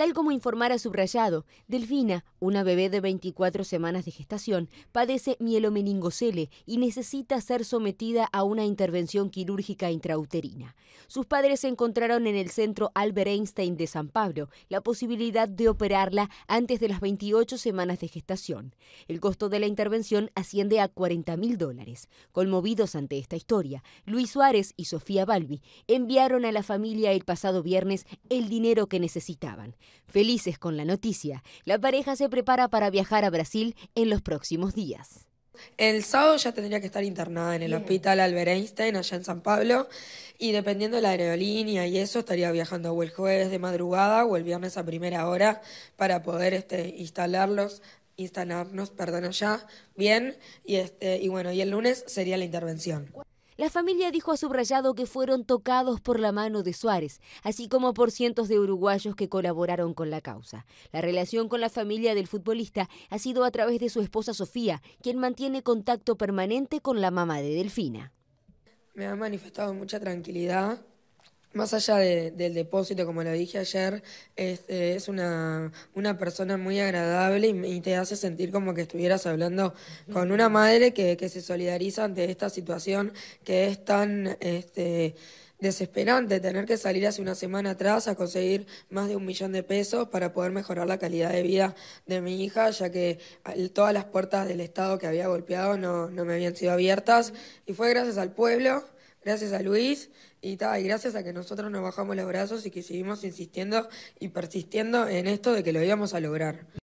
Tal como informara subrayado, Delfina, una bebé de 24 semanas de gestación, padece mielomeningocele y necesita ser sometida a una intervención quirúrgica intrauterina. Sus padres encontraron en el centro Albert Einstein de San Pablo la posibilidad de operarla antes de las 28 semanas de gestación. El costo de la intervención asciende a 40 mil dólares. Conmovidos ante esta historia, Luis Suárez y Sofía Balbi enviaron a la familia el pasado viernes el dinero que necesitaban. Felices con la noticia, la pareja se prepara para viajar a Brasil en los próximos días. El sábado ya tendría que estar internada en el hospital Albert Einstein, allá en San Pablo, y dependiendo de la aerolínea y eso, estaría viajando o el jueves de madrugada o el viernes a primera hora para poder este, instalarlos instalarnos, perdón, allá bien. Y, este, y bueno, y el lunes sería la intervención. La familia dijo a Subrayado que fueron tocados por la mano de Suárez, así como por cientos de uruguayos que colaboraron con la causa. La relación con la familia del futbolista ha sido a través de su esposa Sofía, quien mantiene contacto permanente con la mamá de Delfina. Me ha manifestado mucha tranquilidad más allá del depósito, como lo dije ayer, es, eh, una, persona muy agradable y, te hace sentir como que estuvieras hablando con una madre que, se solidariza ante esta situación que es tan este, desesperante, tener que salir hace una semana atrás a conseguir más de un millón de pesos para poder mejorar la calidad de vida de mi hija, ya que todas las puertas del Estado que había golpeado no, no me habían sido abiertas y fue gracias al pueblo gracias a Luis y, y gracias a que nosotros nos bajamos los brazos y que seguimos insistiendo y persistiendo en esto de que lo íbamos a lograr.